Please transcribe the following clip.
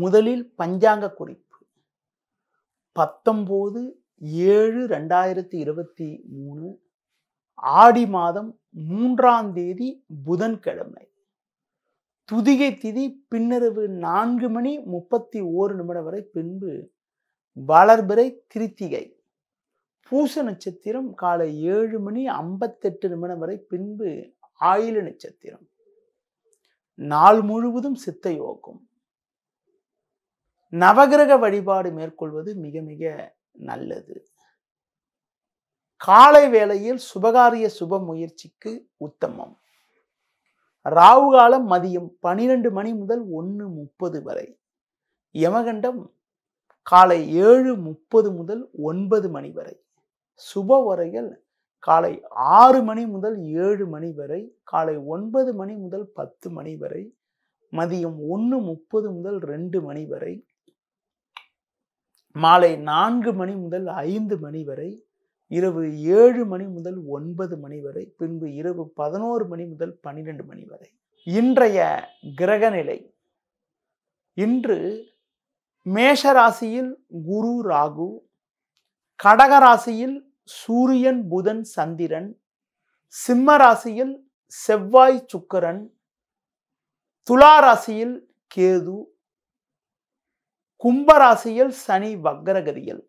முதலில் பஞ்சாங்க குறிப்பு பத்தொம்போது ஏழு ரெண்டாயிரத்தி இருபத்தி மூணு ஆடி மாதம் மூன்றாம் தேதி புதன்கிழமை துதிகை திதி பின்னரவு நான்கு மணி முப்பத்தி ஓரு நிமிடம் வரை பின்பு வளர்பிறை திருத்திகை பூச நட்சத்திரம் காலை ஏழு மணி ஐம்பத்தெட்டு நிமிடம் வரை பின்பு ஆயில நட்சத்திரம் நாள் முழுவதும் சித்த யோகம் நவகிரக வழிபாடு மேற்கொள்வது மிக மிக நல்லது காலை வேளையில் சுபகாரிய சுப முயற்சிக்கு உத்தமம் ராவு காலம் மதியம் பனிரெண்டு மணி முதல் ஒன்று முப்பது வரை யமகண்டம் காலை ஏழு முப்பது முதல் ஒன்பது மணி வரை சுப உரைகள் காலை ஆறு மணி முதல் ஏழு மணி வரை காலை ஒன்பது மணி முதல் பத்து மணி வரை மதியம் ஒன்று முப்பது முதல் ரெண்டு மணி வரை மாலை நான்கு மணி முதல் ஐந்து மணி வரை இரவு ஏழு மணி முதல் ஒன்பது மணி வரை பின்பு இரவு பதினோரு மணி முதல் பன்னிரெண்டு மணி வரை இன்றைய கிரகநிலை இன்று மேஷராசியில் குரு ராகு கடகராசியில் சூரியன் புதன் சந்திரன் சிம்ம ராசியில் செவ்வாய் சுக்கரன் துளாராசியில் கேது கும்பராசியில் சனி வக்ரகதியில்